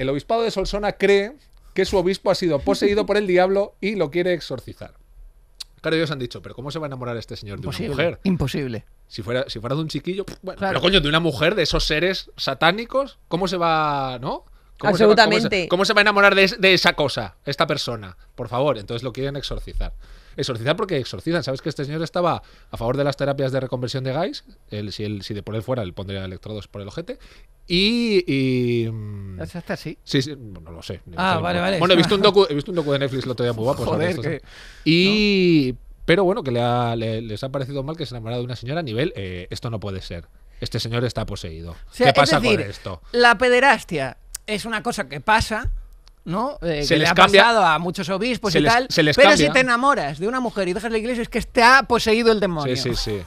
El obispado de Solsona cree que su obispo ha sido poseído por el diablo y lo quiere exorcizar. Claro, ellos han dicho, pero ¿cómo se va a enamorar este señor de una mujer? Imposible. Si fuera, si fuera de un chiquillo, pero coño, de una mujer, de esos seres satánicos, ¿cómo se va, no? Absolutamente. cómo, se, va a enamorar de, esa cosa, esta persona? Por favor, entonces lo quieren exorcizar. Exorcizar porque exorcizan. ¿Sabes que este señor estaba a favor de las terapias de reconversión de gays? Él, si, él, si de por fuera, le pondría electrodos por el ojete. y, ¿Eso está así? Sí, sí, no lo sé. Ah, vale, vale. Bueno, he visto, un docu, he visto un docu de Netflix el otro día muy guapo. Joder, Y... Pero bueno, que le ha, le, les ha parecido mal que se enamorado de una señora a nivel, eh, esto no puede ser. Este señor está poseído. ¿Qué pasa es decir, con esto? La pederastia es una cosa que pasa, ¿no? Eh, se que le ha pasado a muchos obispos y les, tal. pero cambia. si te enamoras de una mujer y dejas la iglesia es que ha poseído el demonio. Sí, sí, sí.